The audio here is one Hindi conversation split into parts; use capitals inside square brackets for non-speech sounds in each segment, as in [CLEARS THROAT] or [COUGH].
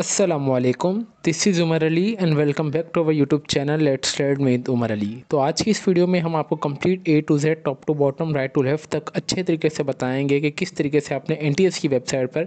السلام عليكم this is Umar Ali and welcome back to our YouTube channel let's trade with Umar Ali तो आज की इस वीडियो में हम आपको complete A to Z top to bottom right to left तक अच्छे तरीके से बताएंगे कि किस तरीके से आपने एन की वेबसाइट पर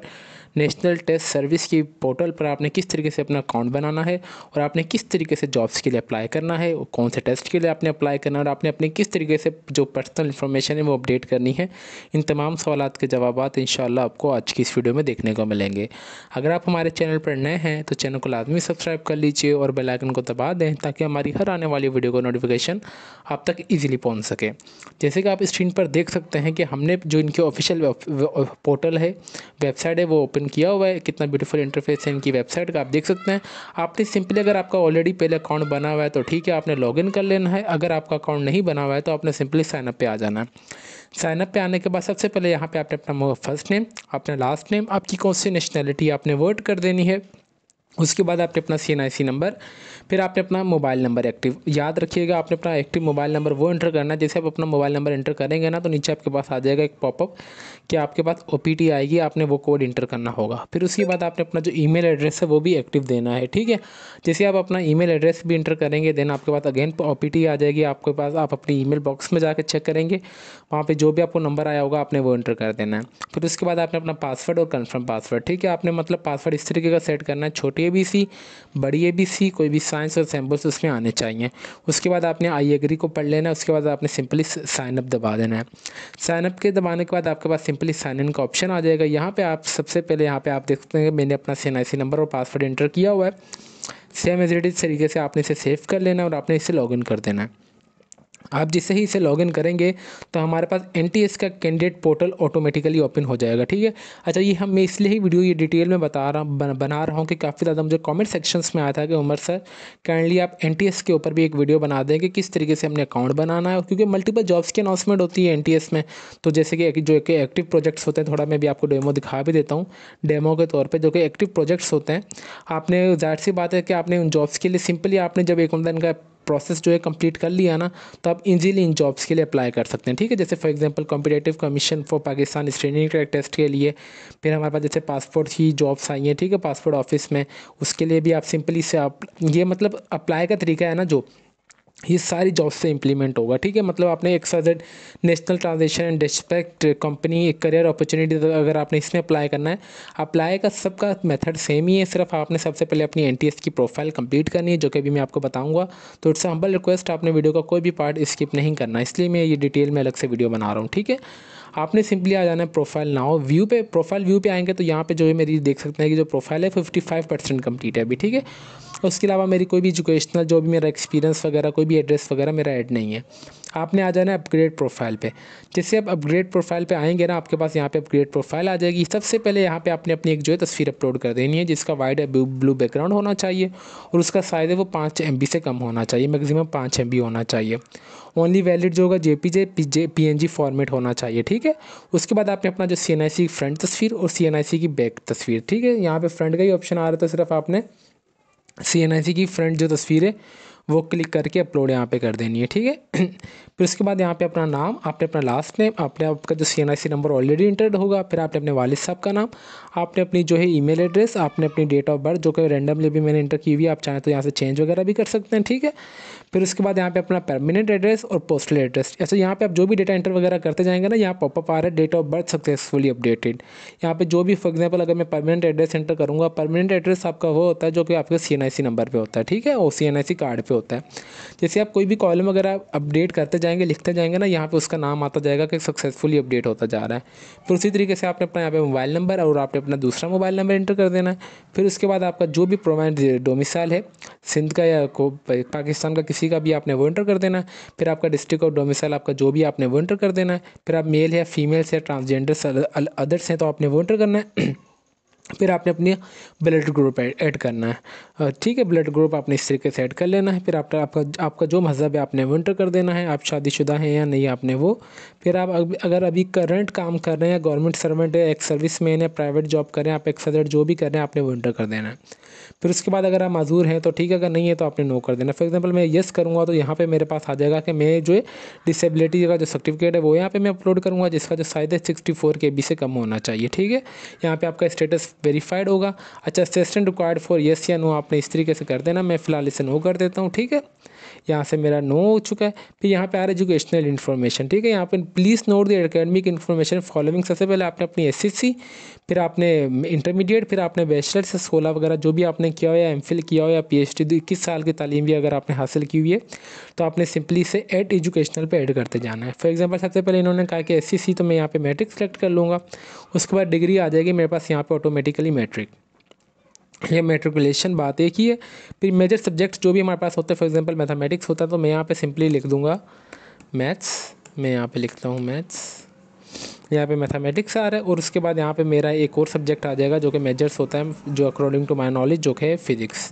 नेशनल टेस्ट सर्विस की पोर्टल पर आपने किस तरीके से अपना अकाउंट बनाना है और आपने किस तरीके से जॉब्स के लिए अप्लाई करना है और कौन से टेस्ट के लिए आपने अप्लाई करना है और आपने अपने किस तरीके से जो पर्सनल इन्फॉर्मेशन है वो अपडेट करनी है इन तमाम सवाल के जवाब इन आपको आज की इस वीडियो में देखने को मिलेंगे अगर आप हमारे चैनल पर नए हैं तो चैनल को लाजमी सब्सक्राइब कर लीजिए और बेल आइकन को दबा दें ताकि हमारी हर आने वाली वीडियो का नोटिफिकेशन आप तक इजीली पहुंच सके जैसे कि आप स्क्रीन पर देख सकते हैं कि हमने जो इनके ऑफिशियल पोर्टल है वेबसाइट है वो ओपन किया हुआ है कितना ब्यूटीफुल इंटरफेस है इनकी वेबसाइट का आप देख सकते हैं आपने सिंपली अगर आपका ऑलरेडी पहले अकाउंट बना हुआ है तो ठीक है आपने लॉग कर लेना है अगर आपका अकाउंट नहीं बना हुआ है तो आपने सिंपली साइनअप पर आ जाना है साइनअप पे आने के बाद सबसे पहले यहाँ पे आपने अपना फर्स्ट नेम अपना लास्ट नेम आपकी कौन सी नेशनैलिटी आपने वर्ड कर देनी है उसके बाद आपने अपना सी एन आई सी नंबर फिर आपने अपना मोबाइल नंबर एक्टिव याद रखिएगा आपने अपना एक्टिव मोबाइल नंबर वो एंटर करना है जैसे आप अपना मोबाइल नंबर एंटर करेंगे ना तो नीचे आपके पास आ जाएगा एक पॉपअप कि आपके पास ओ पी टी आएगी आपने वो कोड एंटर करना होगा फिर उसके बाद आपने अपना जो ई मेल एड्रेस है वो भी एक्टिव देना है ठीक है जैसे आप अपना ई मेल एड्रेस भी इंटर करेंगे देन आपके पास अगेन ओ पी टी आ जाएगी आपके पास आप अपनी ई मेल बॉक्स में जाकर चेक करेंगे वहाँ पर जो भी आपको नंबर आया होगा आपने वो एंटर कर देना है फिर उसके बाद आपने अपना पासवर्ड और कन्फर्म पासवर्ड ठीक है आपने मतलब पासवर्ड इस तरीके का सेट करना है छोटी छोटी ए बी सी बड़ी ए बी सी कोई भी साइंस और सैम्पल्स उसमें आने चाहिए उसके बाद आपने आई एग्री को पढ़ लेना है उसके बाद आपने सिंपली साइनअप दबा देना है साइनअप के दबाने के बाद आपके पास सिंपली साइन इन का ऑप्शन आ जाएगा यहाँ पर आप सबसे पहले यहाँ पर आप देख सकते हैं मैंने अपना सी नंबर और पासवर्ड इंटर किया हुआ है सेम एज इट तरीके से आपने इसे सेव कर लेना है और आपने इसे इन कर देना है आप जिससे ही इसे लॉगिन करेंगे तो हमारे पास एन का कैंडिडेट पोर्टल ऑटोमेटिकली ओपन हो जाएगा ठीक है अच्छा ये हम मैं इसलिए ही वीडियो ये डिटेल में बता रहा बन, बना रहा हूँ कि काफ़ी ज़्यादा मुझे कमेंट सेक्शंस में आया था कि उमर सर काइंडली आप एन के ऊपर भी एक वीडियो बना दें कि किस तरीके से हमने अकाउंट बनाना है क्योंकि मल्टीपल जॉब्स की अनाउंसमेंट होती है एन में तो जैसे कि जो कि एक्टिव प्रोजेक्ट्स होते हैं थोड़ा मैं भी आपको डेमो दिखा भी देता हूँ डेमो के तौर पर जो कि एक्टिव प्रोजेक्ट्स होते हैं आपने जाहिर सी बात है कि आपने उन जॉब्स के लिए सिंपली आपने जब एक मतलब का प्रोसेस जो है कंप्लीट कर लिया ना तो आप इजीली इन जॉब्स के लिए अप्लाई कर सकते हैं ठीक है जैसे for example competitive commission for Pakistan screening crack test के लिए फिर हमारे पास जैसे पासपोर्ट की जॉब्स आई हैं ठीक है पासपोर्ट ऑफिस में उसके लिए भी आप सिंपली से आप ये मतलब अप्लाई का तरीका है ना जो ये सारी जॉब से इंप्लीमेंट होगा ठीक है मतलब आपने एक जेड नेशनल ट्रांजेक्शन एंड डिस्पेक्ट कंपनी करियर अपॉर्चुनिटी अगर आपने इसमें अप्लाई करना है अप्लाई का सबका मेथड सेम ही है सिर्फ आपने सबसे पहले अपनी एन की प्रोफाइल कंप्लीट करनी है जो कि अभी मैं आपको बताऊंगा तो इट्स हम्बल रिक्वेस्ट आपने वीडियो का कोई भी पार्ट स्किप नहीं करना इसलिए मैं ये डिटेल में अलग से वीडियो बना रहा हूँ ठीक है आपने सिंपली आ जाना है प्रोफाइल नाउ व्यू पे प्रोफाइल व्यू पे आएंगे तो यहाँ पे जो है मेरी देख सकते हैं कि जो प्रोफाइल है 55 परसेंट कम्प्लीट है अभी ठीक है और उसके अलावा मेरी कोई भी एजुकेशनल जो भी मेरा एक्सपीरियंस वगैरह कोई भी एड्रेस वगैरह मेरा ऐड नहीं है आपने आ जाना है अपग्रेड प्रोफाइल पे जैसे आप अपग्रेड प्रोफाइल पे आएंगे ना आपके पास यहाँ पे अपग्रेड प्रोफाइल आ जाएगी सबसे पहले यहाँ पे आपने अपनी एक जो है तस्वीर अपलोड कर देनी है जिसका वाइड ब्लू बैकग्राउंड होना चाहिए और उसका साइज़ है वो पाँच एम से कम होना चाहिए मैक्सिमम पाँच एम होना चाहिए ओनली वैलिड जो होगा J P J P J P N G format होना चाहिए ठीक है उसके बाद आपने अपना जो C N I C front तस्वीर और सी एन आई सी की बैक तस्वीर ठीक है यहाँ पर फ्रंट का ही ऑप्शन आ रहा था सिर्फ आपने सी एन आई सी की फ्रंट जो तस्वीर है वो क्लिक करके अपलोड यहाँ पे कर देनी है ठीक है [CLEARS THROAT] फिर उसके बाद यहाँ पे अपना नाम आपने अपना लास्ट नेम आपने आपका जो C N I C number already entered होगा फिर आपने अपने वालिद साहब का नाम आपने अपनी जो है ईमेल एड्रेस आपने अपनी डेट ऑफ बर्थ जो कि रेंडमली भी मैंने इंटर की हुई है आप चाहें तो यहाँ से चेंज वगैरह भी कर सकते हैं ठीक है फिर उसके बाद यहाँ पे अपना परमानेंट एड्रेस और पोस्टल एड्रेस ऐसे यहाँ पे आप जो भी डेटा एंटर वगैरह करते जाएंगे ना यहाँ पॉपअप आ रहा है date of birth successfully updated यहाँ पे जो भी फॉर एग्जाम्पल अगर मैं परमानेंट एड्रेस एंटर करूँगा परमानेंट एड्रेस आपका वो होता है जो कि आपके सी नंबर पर होता है ठीक है और सी कार्ड पर होता है जैसे आप कोई भी कॉलम वगैरह अपडेट करते जाएंगे लिखते जाएंगे ना यहाँ पर उसका नाम आता जाएगा कि सक्सेसफुली अपडेट होता जा रहा है फिर उसी तरीके से आपने अपना यहाँ पे मोबाइल नंबर और आपने अपना दूसरा मोबाइल नंबर एंटर कर देना है फिर उसके बाद आपका जो भी प्रोवाइड डोमिसाइल है सिंध का या को पाकिस्तान का किसी किसी का भी आपने वो इंटर कर देना है फिर आपका डिस्ट्रिक्ट ऑफ डोमिसाइल आपका जो भी आपने वो इंटर कर देना है फिर आप मेल है फीमेल्स है ट्रांसजेंडर अदर्स हैं तो आपने वो इंटर करना है [CLEARS THROAT] फिर आपने अपने ब्लड ग्रुप ऐड करना है ठीक है ब्लड ग्रुप आपने इस तरीके से ऐड कर लेना है फिर आपका आपका आपका जो मज़हब है आपने वो इंटर कर देना है आप शादीशुदा हैं या नहीं आपने वो फिर आप अगर अभी करंट काम कर रहे हैं गवर्नमेंट सर्वेंट है एक सर्विस मैन है प्राइवेट जॉब कर रहे हैं आप एक्सर जो भी कर रहे हैं आपने वो इंटर कर देना है फिर उसके बाद अगर आप मजूर हैं तो ठीक है अगर नहीं है तो आपने नो कर देना फॉर एग्जाम्पल मैं येस करूँगा तो यहाँ पर मेरे पास आ जाएगा कि मैं जो है डिसेबिलिटी का जो सर्टिफिकेट है वो यहाँ पर मैं अपलोड करूँगा जिसका जो साइज है सिक्सटी फोर के बी से कम होना चाहिए ठीक है यहाँ पर आपका स्टेटस वेरीफाइड होगा अच्छा असिस्टेंट रिक्वायर्ड फॉर येस या नो आपने इस तरीके से कर देना मैं फ़िलहाल इसे नो कर देता हूँ ठीक है यहाँ से मेरा नो हो चुका है फिर यहाँ पे आ रहा है एजुकेशनल इन्फॉर्मेशन ठीक है यहाँ पे please note the academic information following सबसे पहले आपने अपनी एस फिर आपने इंटरमीडिएट फिर आपने बैचलर से सोलह वगैरह जो भी आपने किया हो या एम किया हो या पी एच किस साल की तालीम भी अगर आपने हासिल की हुई है तो आपने सिंपली से एट एजुकेशनल पर एड करते जाना है फॉर एग्जाम्पल सबसे पहले इन्होंने कहा कि एस तो मैं यहाँ पर मैट्रिक सेलेक्ट कर लूँगा उसके बाद डिग्री आ जाएगी मेरे पास यहाँ पर ऑटोमेटिकली मैट्रिक ये मेट्रिकुलेशन बात एक ही है फिर मेजर सब्जेक्ट्स जो भी हमारे पास होते हैं फॉर एग्जांपल मैथमेटिक्स होता है तो मैं यहाँ पे सिंपली लिख दूँगा मैथ्स मैं यहाँ पे लिखता हूँ मैथ्स यहाँ पे मैथमेटिक्स आ रहा है और उसके बाद यहाँ पे मेरा एक और सब्जेक्ट आ जाएगा जो कि मेजर्स होता है जो अकॉर्डिंग टू माई नॉलेज जो कि है फिजिक्स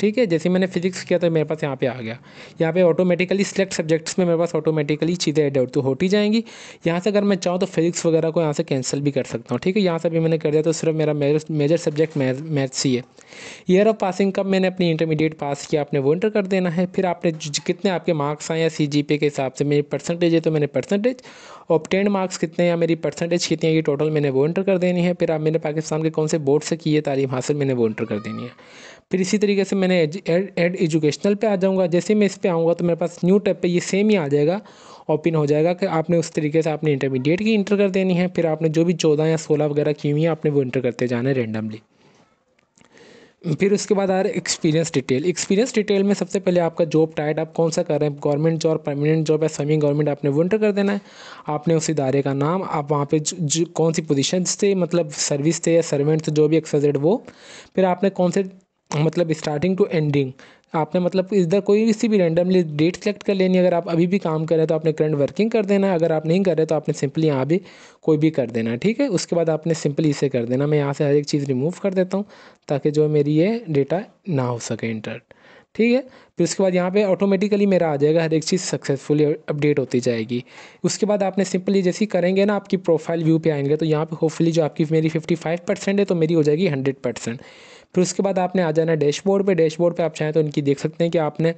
ठीक है जैसे मैंने फिजिक्स किया तो मेरे पास यहाँ पे आ गया यहाँ पे ऑटोमेटिकली सिलेक्ट सब्जेक्ट्स में मेरे पास ऑटोमेटिकली चीज़ें एड आउट तो होती जाएंगी यहाँ से अगर मैं चाहूँ तो फिजिक्स वगैरह को यहाँ से कैंसिल भी कर सकता हूँ ठीक है यहाँ से भी मैंने कर दिया तो सिर्फ मेरा मेजर सब्जेक्ट मैथ्स ही है ईयर ऑफ पासिंग कब मैंने अपनी इंटरमीडिएट पास किया आपने वो इंटर कर देना है फिर आपने कितने आपके मार्क्स आए या सी के हिसाब से मेरी परसेंटेज है तो मैंने परसेंटेज ऑप्टेंड मार्क्स कितने या मेरी परसेंटेज कितनी है ये टोटल मैंने वो इंटर कर देनी है फिर आप मैंने पाकिस्तान के कौन से बोर्ड से की है तालीम हासिल मैंने वो इंटर कर देनी है फिर इसी तरीके से मैंने एड एजुकेशनल पर आ जाऊँगा जैसे मैं इस पर आऊँगा तो मेरे पास न्यू टैप पर ये सेम ही आ जाएगा ओपन हो जाएगा कि आपने उस तरीके से आपने इंटरमीडिएट की इंटर कर देनी है फिर आपने जो भी चौदह या सोलह वगैरह की हुई है आपने वो इंटर करते जाना है रेंडमली फिर उसके बाद आ रहा है एक्सपीरियंस डिटेल एक्सपीरियंस डिटेल में सबसे पहले आपका जॉब टाइट आप कौन सा कर रहे हैं गवर्नमेंट जॉब परमानेंट जॉब या सेमी गवर्नमेंट आपने वंटर कर देना है आपने उस इदारे का नाम आप वहाँ पे कौन सी पोजीशन थे मतलब सर्विस थे या सर्वेंट थे जो भी एक्सरजेड वो फिर आपने कौन से मतलब स्टार्टिंग टू एंडिंग आपने मतलब इधर कोई किसी भी रैंडमली डेट सेलेक्ट कर लेनी अगर आप अभी भी काम कर रहे हैं तो आपने करंट वर्किंग कर देना अगर आप नहीं कर रहे तो आपने सिंपली यहाँ भी कोई भी कर देना ठीक है उसके बाद आपने सिंपली इसे कर देना मैं यहाँ से हर एक चीज़ रिमूव कर देता हूँ ताकि जो मेरी ये डेटा ना हो सके इंटर ठीक है फिर उसके बाद यहाँ पे ऑटोमेटिकली मेरा आ जाएगा हर एक चीज़ सक्सेसफुली अपडेट होती जाएगी उसके बाद आपने सिंपली जैसे ही करेंगे ना आपकी प्रोफाइल व्यू पे आएंगे तो यहाँ पे होपफुली जो आपकी मेरी 55 परसेंट है तो मेरी हो जाएगी 100 परसेंट फिर उसके बाद आपने आ जाना है डैशबोर्ड पे डैशबोर्ड पे आप चाहें तो इनकी देख सकते हैं कि आपने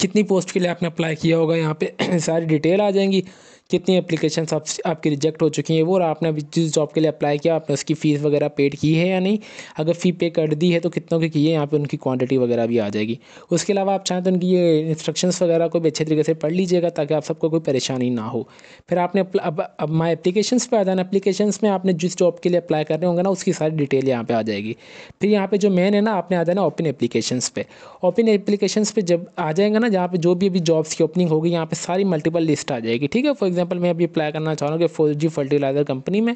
कितनी पोस्ट के लिए आपने अप्लाई किया होगा यहाँ पे [CLEARS THROAT] सारी डिटेल आ जाएंगी कितनी अप्लीकेशन आप, आपकी रिजेक्ट हो चुकी हैं वो और आपने अभी जिस जॉब के लिए अप्लाई किया आपने उसकी फ़ीस वगैरह पेड की है या नहीं अगर फ़ी पे कर दी है तो कितनों की की है यहाँ पर उनकी क्वान्टिटी वगैरह भी आ जाएगी उसके अलावा आप चाहें तो उनकी ये इंस्ट्रक्शन वगैरह को भी अच्छे तरीके से पढ़ लीजिएगा ताकि आप सबको कोई परेशानी ना हो फिर आपने अब अब माई एप्लीकेशन पर आ जाना एप्लीकेशन में आपने जिस जॉब के लिए अप्लाई कर रहे होंगे ना उसकी सारी डिटेल यहाँ पर आ जाएगी फिर यहाँ पर जो मेन है ना आपने आ जाना ओपन एप्लीकेशन पर ओपन एप्लीकेशन पर जब आ जाएंगे ना जहाँ पर जो भी अभी जॉब्स की ओपनिंग होगी यहाँ पर सारी मल्टीपल लिस्ट आ जाएगी ठीक है फॉर एग्जांपल मैं अभी अप्लाई करना चाह रहा हूँ कि फोर जी फर्टिलाइज़र कंपनी में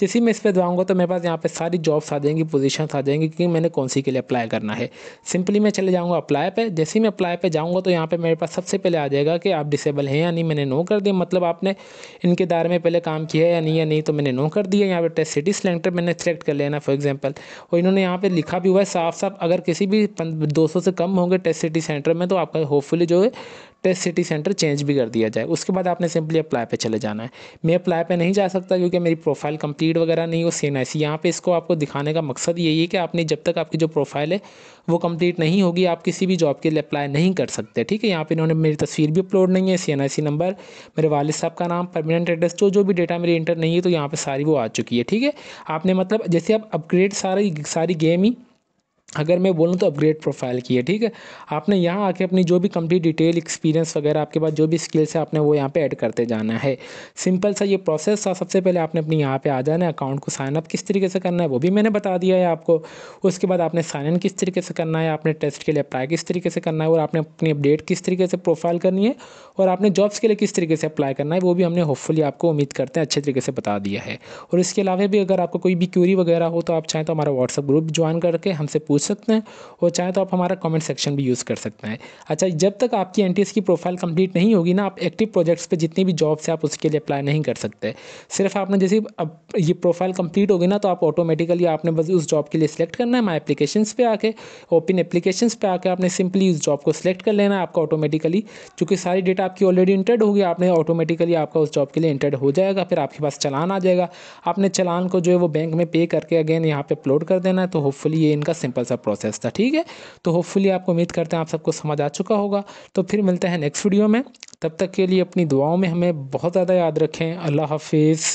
जिसी में इस पर जाऊँगा तो मेरे पास यहाँ पे सारी जॉब्स आ जाएंगी पोजिशन आ जाएंगी कि मैंने कौन सी के लिए अप्लाई करना है सिंपली मैं चले जाऊँगा अप्लाई पर जैसे ही मैं अप्लाई पर जाऊँगा तो यहाँ पर मेरे पास सबसे पहले आ जाएगा कि आप डिसेबल हैं या नहीं मैंने नो कर दिया मतलब आपने इनके दायरे में पहले काम किया है या नहीं या नहीं तो मैंने नो कर दिया यहाँ पर टेस्ट सिटी सिलेक्टर मैंने सेलेक्ट कर लेना फॉर एग्जाम्पल और इन्होंने यहाँ पर लिखा भी हुआ है साफ साफ अगर किसी भी दो से कम होंगे टेस्ट सिटी सेंटर में तो आपका होपफुली जो है टेस्ट सिटी सेंटर चेंज भी कर दिया जाए उसके बाद आपने सिंपली अप्लाई पे चले जाना है मैं अप्लाई पे नहीं जा सकता क्योंकि मेरी प्रोफाइल कंप्लीट वगैरह नहीं हो आई ऐसी यहाँ पे इसको आपको दिखाने का मकसद यही है कि आपने जब तक आपकी जो प्रोफाइल है वो कंप्लीट नहीं होगी आप किसी भी जॉब के लिए अप्लाई नहीं कर सकते ठीक है यहाँ पर इन्होंने मेरी तस्वीर भी अपलोड नहीं है सी नंबर मेरे वालिद साहब का नाम परमानेंट एड्रेस जो जो भी डेटा मेरी इंटर नहीं है तो यहाँ पर सारी वो आ चुकी है ठीक है आपने मतलब जैसे आप अपग्रेड सारी सारी गेम ही अगर मैं बोलूँ तो अपग्रेड प्रोफाइल की है ठीक है आपने यहाँ आके अपनी जो भी कंप्लीट डिटेल एक्सपीरियंस वगैरह आपके पास जो भी स्किल्स है आपने वो यहाँ पे ऐड करते जाना है सिंपल सा ये प्रोसेस था सबसे पहले आपने अपनी यहाँ पे आ जाना है अकाउंट को साइनअप किस तरीके से करना है वो भी मैंने बता दिया है आपको उसके बाद आपने साइन इन किस तरीके से करना है आपने टेस्ट के लिए अप्लाई किस तरीके से करना है और आपने अपनी अपडेट किस तरीके से प्रोफाइल करनी है और आपने जॉब्स के लिए किस तरीके से अप्लाई करना है वो भी हमने होपफुली आपको उम्मीद करते हैं अच्छे तरीके से बता दिया है और इसके अलावा भी अगर आपको कोई भी क्यूरी वगैरह हो तो आप चाहें तो हमारा व्हाट्सअप ग्रुप ज्वाइन करके हमसे पूछ सकते हैं और चाहे तो आप हमारा कमेंट सेक्शन भी यूज़ कर सकते हैं अच्छा जब तक आपकी एन की प्रोफाइल कंप्लीट नहीं होगी ना आप एक्टिव प्रोजेक्ट्स पर जितनी भी जॉब्स है आप उसके लिए अप्लाई नहीं कर सकते सिर्फ आपने जैसे अब ये प्रोफाइल कंप्लीट होगी ना तो आप ऑटोमेटिकली आपने बस उस जॉब के लिए सिलेक्ट करना है माई एप्लीकेशन पर आके ओपन एप्लीकेशन पर आकर आपने सिंपली उस जॉब को सिलेक्ट कर लेना है आपका ऑटोमेटिकली चूँकि सारी डेटा आपकी ऑलरेडी इंटर्ड होगी आपने ऑटोमेटिकली आपका उस जॉब के लिए इंटर्ड हो जाएगा फिर आपके पास चलान आ जाएगा आपने चलान को जो है वो बैंक में पे करके अगेन यहाँ पे अपलोड कर देना है तो होपफुली ये इनका सिंपल सा प्रोसेस था ठीक है तो होपफुली आपको उम्मीद करते हैं आप सबको समझ आ चुका होगा तो फिर मिलते हैं नेक्स्ट वीडियो में तब तक के लिए अपनी दुआओं में हमें बहुत ज़्यादा याद रखें अल्लाह हाफिज़